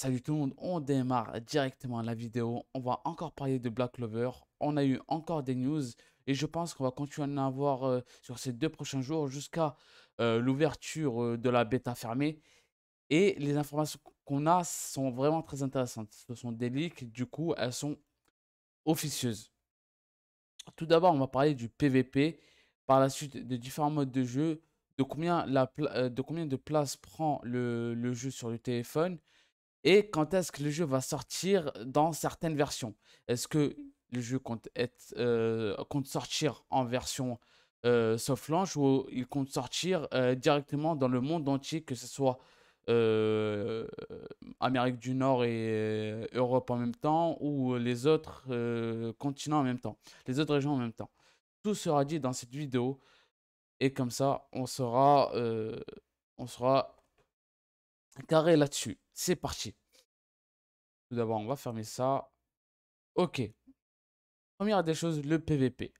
Salut tout le monde, on démarre directement la vidéo. On va encore parler de Black Lover, On a eu encore des news et je pense qu'on va continuer à en avoir euh, sur ces deux prochains jours jusqu'à euh, l'ouverture euh, de la bêta fermée. Et les informations qu'on a sont vraiment très intéressantes. Ce sont des leaks, du coup, elles sont officieuses. Tout d'abord, on va parler du PVP, par la suite de différents modes de jeu, de combien, de, places prend le jeu sur le téléphone, et quand est-ce que le jeu va sortir dans certaines versions. Est-ce que mmh. le jeu compte, être, euh, compte sortir en version euh, soft launch ou il compte sortir euh, directement dans le monde entier, que ce soit Amérique du Nord et Europe en même temps ou les autres continents en même temps, les autres régions en même temps. Tout sera dit dans cette vidéo et comme ça on sera, on sera carré là-dessus. C'est parti. Tout d'abord, on va fermer ça. Ok. Première des choses, le PVP.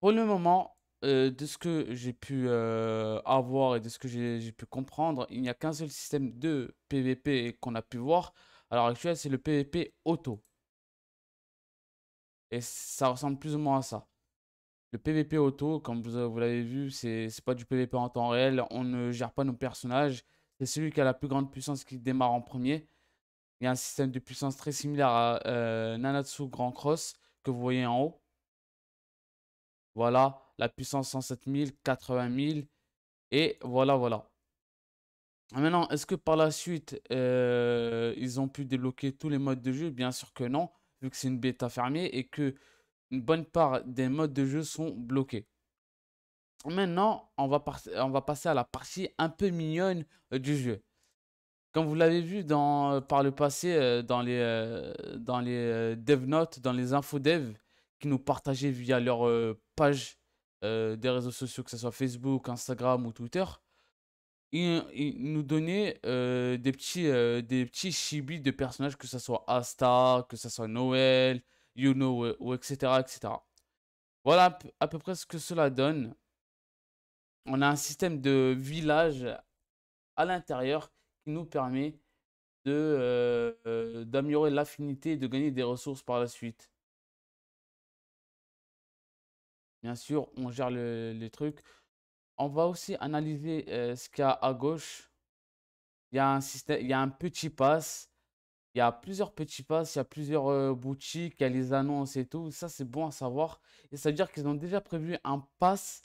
Pour le moment, euh, de ce que j'ai pu euh, avoir et de ce que j'ai pu comprendre, il n'y a qu'un seul système de PVP qu'on a pu voir. l'heure actuelle c'est le PVP auto. Et ça ressemble plus ou moins à ça. Le PVP auto, comme vous, vous l'avez vu, c'est pas du PVP en temps réel. On ne gère pas nos personnages. C'est celui qui a la plus grande puissance qui démarre en premier. Il y a un système de puissance très similaire à euh, Nanatsu Grand Cross que vous voyez en haut. Voilà, la puissance 107 000, 80 000. Et voilà, voilà. Maintenant, est-ce que par la suite, euh, ils ont pu débloquer tous les modes de jeu Bien sûr que non, vu que c'est une bêta fermée et que une bonne part des modes de jeu sont bloqués. Maintenant, on va, passer à la partie un peu mignonne euh, du jeu. Comme vous l'avez vu dans, euh, par le passé euh, dans les, dev notes, dans les infos dev qui nous partageaient via leur page des réseaux sociaux, que ce soit Facebook, Instagram ou Twitter, ils, nous donnaient des, petits, de personnages, que ce soit Asta, que ce soit Noël, You know, etc., etc. Voilà à peu près ce que cela donne on a un système de village à l'intérieur qui nous permet euh, d'améliorer l'affinité et de gagner des ressources par la suite. Bien sûr, on gère les trucs. On va aussi analyser euh, ce qu'il y a à gauche. Il y a un petit pass. Il y a plusieurs petits passes, il y a plusieurs euh, boutiques, il les annonces et tout. Ça, c'est bon à savoir. Et ça veut dire qu'ils ont déjà prévu un pass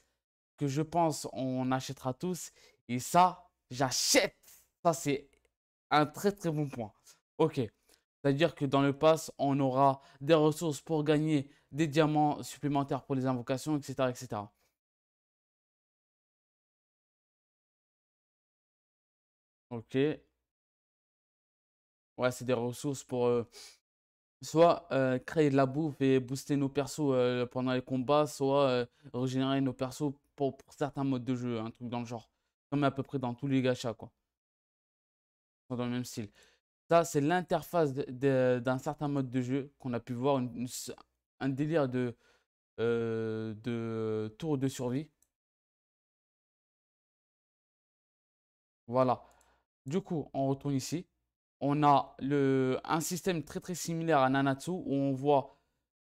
je pense on achètera tous. Et ça, j'achète. Ça, c'est un très très bon point. Ok. C'est-à-dire que dans le pass, on aura des ressources pour gagner des diamants supplémentaires pour les invocations, etc. etc. Ok. Ouais, c'est des ressources pour euh, soit euh, créer de la bouffe et booster nos persos euh, pendant les combats, soit euh, régénérer nos persos pour, certains modes de jeu, un truc dans le genre. Comme à peu près dans tous les gachas, quoi. Dans le même style. Ça, c'est l'interface d'un certain mode de jeu qu'on a pu voir, un délire de, de tour de survie. Voilà. Du coup, on retourne ici on a le, un système très très similaire à Nanatsu où on voit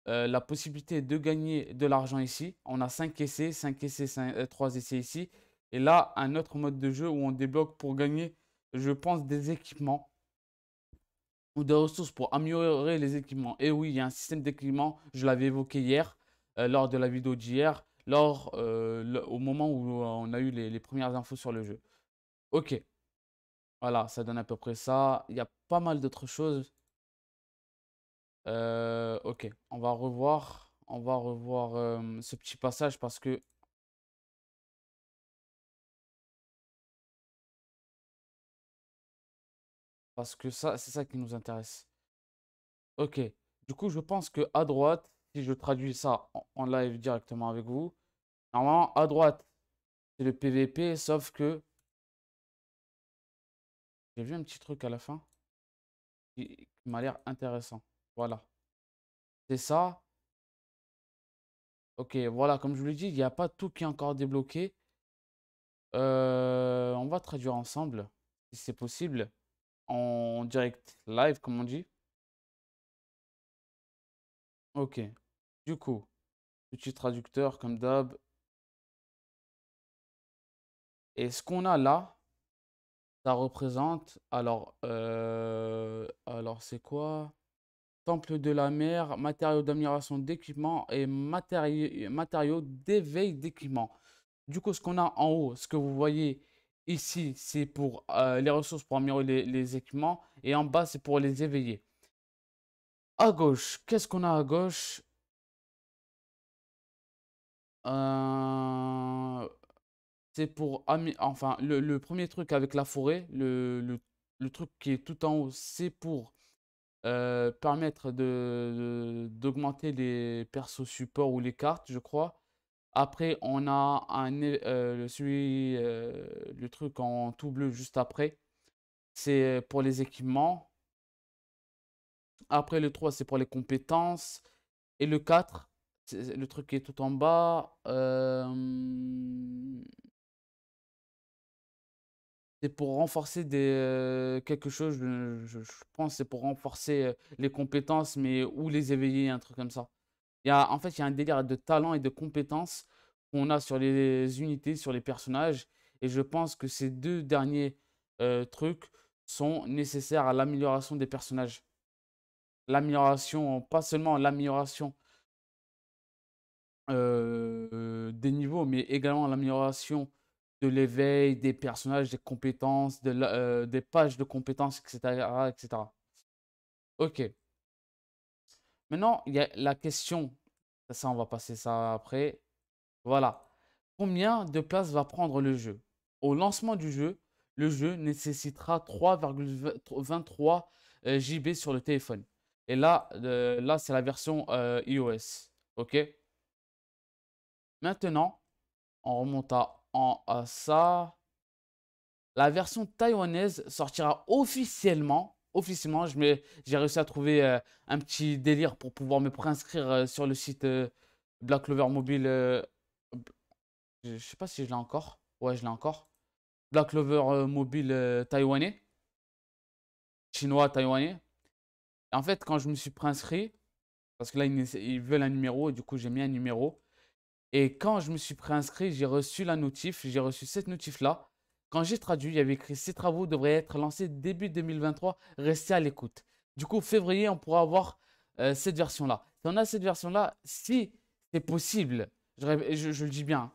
euh, la possibilité de gagner de l'argent ici. On a 5 essais, 5 essais, 3 euh, essais ici. Et là, un autre mode de jeu où on débloque pour gagner, je pense, des équipements ou des ressources pour améliorer les équipements. Et oui, il y a un système d'équipement, je l'avais évoqué hier, euh, lors de la vidéo d'hier, lors au moment où on a eu les premières infos sur le jeu. Ok. Voilà, ça donne à peu près ça. Il y a pas mal d'autres choses. Euh, ok, on va revoir, on va revoir ce petit passage parce que parce que ça, c'est ça qui nous intéresse. Ok, du coup, je pense que à droite, si je traduis ça en live directement avec vous, normalement à droite c'est le PVP, sauf que j'ai vu un petit truc à la fin qui, m'a l'air intéressant. Voilà. C'est ça. Ok, voilà, comme je vous l'ai dit, il n'y a pas tout qui est encore débloqué. Euh, on va traduire ensemble, si c'est possible, en direct live, comme on dit. Ok, du coup, petit traducteur comme d'hab. Et ce qu'on a là, ça représente, alors, euh, alors c'est quoi Temple de la mer, matériaux d'amélioration d'équipement et matériaux matériaux d'éveil d'équipement. Du coup, ce qu'on a en haut, ce que vous voyez ici, c'est pour euh, les ressources pour améliorer les, équipements. Et en bas, c'est pour les éveiller. À gauche, qu'est-ce qu'on a à gauche euh, c'est pour... Enfin, le, premier truc avec la forêt, le, le, truc qui est tout en haut, c'est pour euh, permettre de, d'augmenter les persos support ou les cartes, je crois. Après, on a un, euh, celui, euh, le truc en tout bleu juste après. C'est pour les équipements. Après, le 3, c'est pour les compétences. Et le 4, le truc qui est tout en bas. Euh, c'est pour renforcer des, euh, quelque chose, euh, je, pense c'est pour renforcer euh, les compétences, mais ou les éveiller, un truc comme ça. Il y a, en fait, il y a un délire de talent et de compétences qu'on a sur les unités, sur les personnages, et je pense que ces deux derniers trucs sont nécessaires à l'amélioration des personnages. L'amélioration, pas seulement l'amélioration des niveaux, mais également l'amélioration de l'éveil, des personnages, des compétences, euh, des pages de compétences, etc., etc. Ok. Maintenant, il y a la question. Ça, on va passer ça après. Voilà. Combien de place va prendre le jeu Au lancement du jeu, le jeu nécessitera 3,23 JB euh, sur le téléphone. Et là, euh, là c'est la version iOS. OK Maintenant, on remonte à en ça. La version taïwanaise sortira officiellement. Officiellement, j'ai réussi à trouver euh, un petit délire pour pouvoir me préinscrire euh, sur le site euh, Black Clover Mobile. je sais pas si je l'ai encore. Ouais, je l'ai encore. Black Clover Mobile taïwanais. Chinois taïwanais. En fait, quand je me suis préinscrit, parce que là, ils, ils veulent un numéro, et du coup, j'ai mis un numéro. Et quand je me suis préinscrit, j'ai reçu la notif, j'ai reçu cette notif-là. Quand j'ai traduit, il y avait écrit ces travaux devraient être lancés début 2023, restez à l'écoute. Du coup, février, on pourra avoir euh, cette version-là. Si on a cette version-là, si c'est possible, je, le dis bien, hein,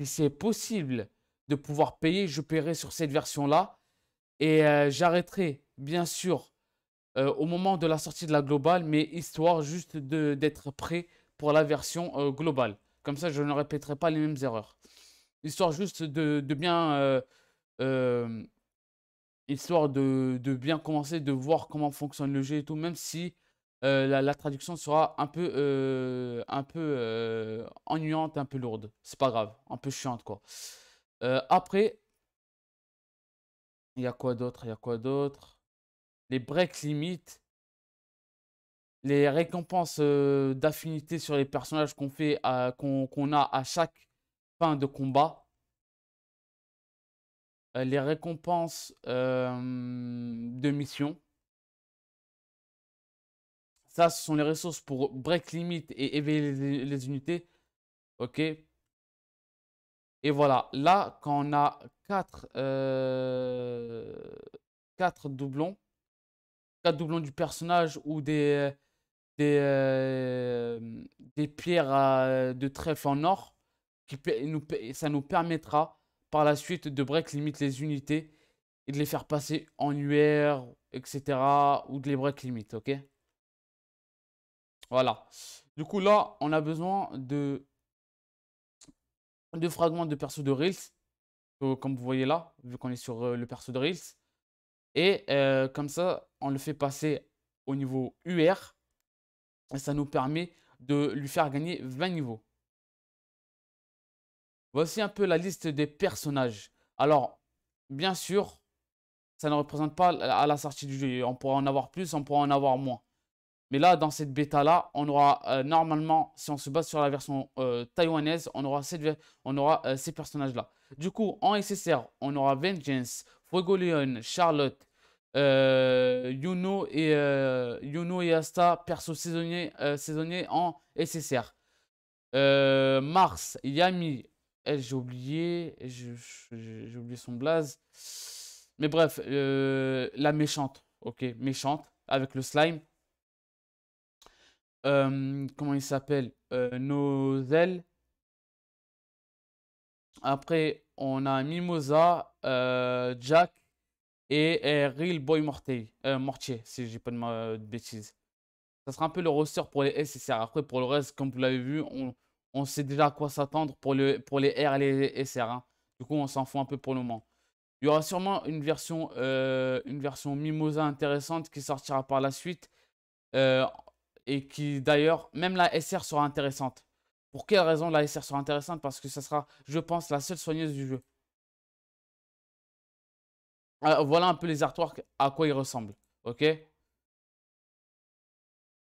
si c'est possible de pouvoir payer, je paierai sur cette version-là. Et euh, j'arrêterai, bien sûr, euh, au moment de la sortie de la globale, mais histoire juste d'être prêt pour la version globale. Comme ça, je ne répéterai pas les mêmes erreurs. Histoire juste de, bien... Euh, euh, histoire de, bien commencer, de voir comment fonctionne le jeu et tout, même si euh, la, traduction sera un peu, un peu ennuyante, un peu lourde. C'est pas grave, un peu chiante quoi. après, il y a quoi d'autre Il y a quoi d'autre Les breaks limites les récompenses euh, d'affinité sur les personnages qu'on fait, qu'on a à chaque fin de combat. Euh, les récompenses euh, de mission. Ça, ce sont les ressources pour break limit et éveiller les, unités. Ok. Et voilà. Là, quand on a 4, 4 doublons, 4 doublons du personnage ou des euh, des, pierres euh, de trèfle en or. Qui nous, ça nous permettra par la suite de break limite les unités et de les faire passer en UR, etc. Ou de les break limite, ok Voilà. Du coup, là, on a besoin de deux fragments de perso de Reels. Euh, comme vous voyez là, vu qu'on est sur le perso de Reels. Et comme ça, on le fait passer au niveau UR ça nous permet de lui faire gagner 20 niveaux. Voici un peu la liste des personnages. Alors, bien sûr, ça ne représente pas à la sortie du jeu. On pourra en avoir plus, on pourra en avoir moins. Mais là, dans cette bêta-là, on aura euh, normalement, si on se base sur la version euh, taïwanaise, on aura, on aura euh, ces personnages-là. Du coup, en SSR, on aura Vengeance, Fuego Leon, Charlotte, euh, Yuno et euh, Yuno et Asta perso saisonnier, euh, saisonnier en SSR. Euh, Mars, Yami, eh, j'ai oublié, j'ai oublié son blaze. Mais bref, euh, la méchante, ok, méchante avec le slime. comment il s'appelle Nozel. Après, on a Mimosa, Jack, et Real Boy Mortier, euh, Mortier si je pas de, ma, de, bêtises. Ça sera un peu le roster pour les SSR. Après, pour le reste, comme vous l'avez vu, on, on, sait déjà à quoi s'attendre pour, le, pour les R et les SR. Hein. Du coup, on s'en fout un peu pour le moment. Il y aura sûrement une version, euh, une version Mimosa intéressante qui sortira par la suite. Euh, et qui, d'ailleurs, même la SR sera intéressante. Pour quelle raison la SR sera intéressante Parce que ça sera, je pense, la seule soigneuse du jeu. Euh, voilà un peu les artworks, à quoi ils ressemblent. Ok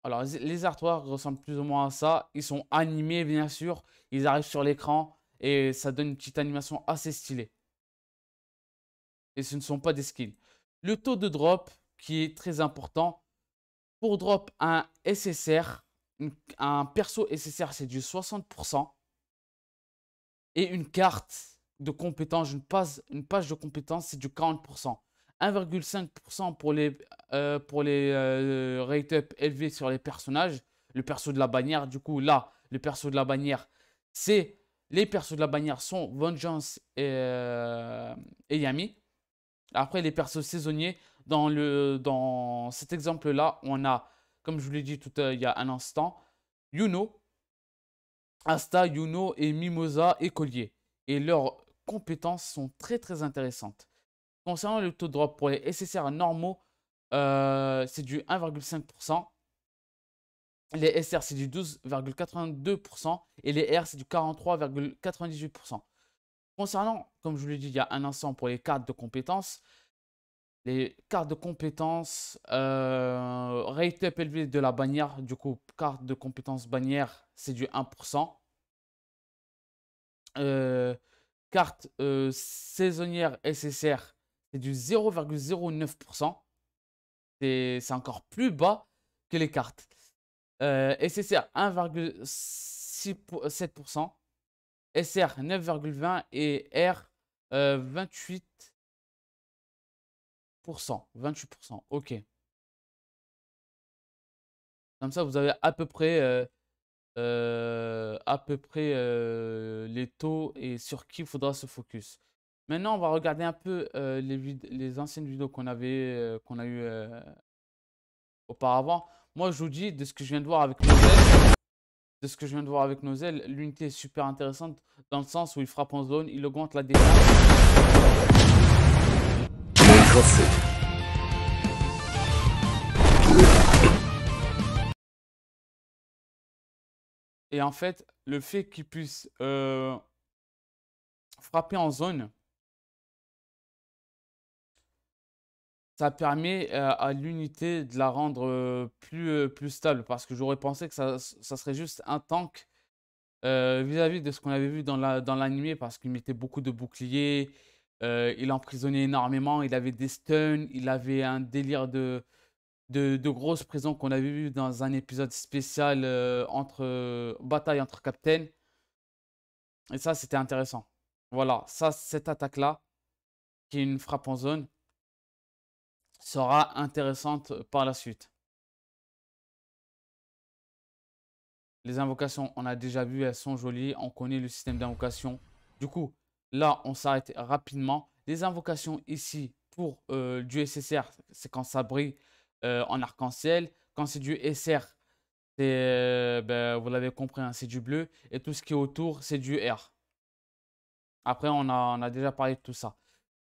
Alors, les artworks ressemblent plus ou moins à ça. Ils sont animés, bien sûr. Ils arrivent sur l'écran et ça donne une petite animation assez stylée. Et ce ne sont pas des skins. Le taux de drop, qui est très important. Pour drop un SSR, un perso SSR, c'est du 60%. Et une carte, de compétences, une page, une page de compétences, c'est du 40%. 1,5% pour les, euh, pour les euh, rate-up élevés sur les personnages. Le perso de la bannière, du coup, là, le perso de la bannière, c'est... Les persos de la bannière sont Vengeance et, euh, Yami. Après, les persos saisonniers, dans, le, dans cet exemple-là, on a, comme je vous l'ai dit tout il y a un instant, Yuno, Asta, Yuno et Mimosa Écolier. Et leur compétences sont très très intéressantes. Concernant le taux de drop pour les SSR normaux, euh, c'est du 1,5%. Les SR, c'est du 12,82%. Et les R, c'est du 43,98%. Concernant, comme je vous l'ai dit il y a un instant, pour les cartes de compétences, les cartes de compétences euh, rate up élevé de la bannière, du coup, carte de compétences bannière, c'est du 1%. Euh, carte euh, saisonnière SSR, c'est du 0,09%. C'est encore plus bas que les cartes. SSR 1,7%, SR 9,20% et R 28%. Euh, 28%, ok. Comme ça, vous avez à peu près euh, euh, à peu près euh, les taux et sur qui il faudra se focus. Maintenant, on va regarder un peu euh, les, les, anciennes vidéos qu'on avait, qu'on a eu auparavant. Moi, je vous dis, de ce que je viens de voir avec Nozel, de ce que je viens de voir avec Nozel, l'unité est super intéressante dans le sens où il frappe en zone, il augmente la défense. Et en fait, le fait qu'il puisse euh, frapper en zone, ça permet euh, à l'unité de la rendre euh, plus, plus stable. Parce que j'aurais pensé que ça, serait juste un tank vis-à-vis de ce qu'on avait vu dans l'anime. La, dans parce qu'il mettait beaucoup de boucliers, il emprisonnait énormément, il avait des stuns, il avait un délire de de, grosses prisons qu'on avait vu dans un épisode spécial euh, entre euh, bataille entre captains. Et ça, c'était intéressant. Voilà, ça, cette attaque-là, qui est une frappe en zone, sera intéressante par la suite. Les invocations, on a déjà vu, elles sont jolies. On connaît le système d'invocation. Du coup, là, on s'arrête rapidement. Les invocations ici pour euh, du SSR, c'est quand ça brille. Euh, en arc-en-ciel. Quand c'est du SR, c'est, euh, ben, vous l'avez compris, hein, c'est du bleu. Et tout ce qui est autour, c'est du R. Après, on a, on a déjà parlé de tout ça.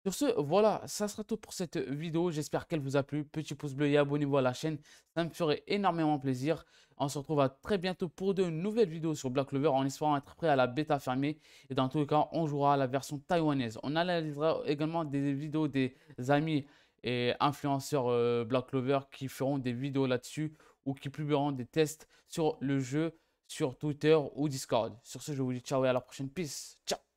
Sur ce, voilà, ça sera tout pour cette vidéo. J'espère qu'elle vous a plu. Petit pouce bleu et abonnez-vous à la chaîne. Ça me ferait énormément plaisir. On se retrouve à très bientôt pour de nouvelles vidéos sur Black Clover en espérant être prêt à la bêta fermée. Et dans tous les cas, on jouera à la version taïwanaise. On analysera également des vidéos des amis et influenceurs euh, Black Clover qui feront des vidéos là-dessus ou qui publieront des tests sur le jeu sur Twitter ou Discord. Sur ce, je vous dis ciao et à la prochaine. Peace. Ciao.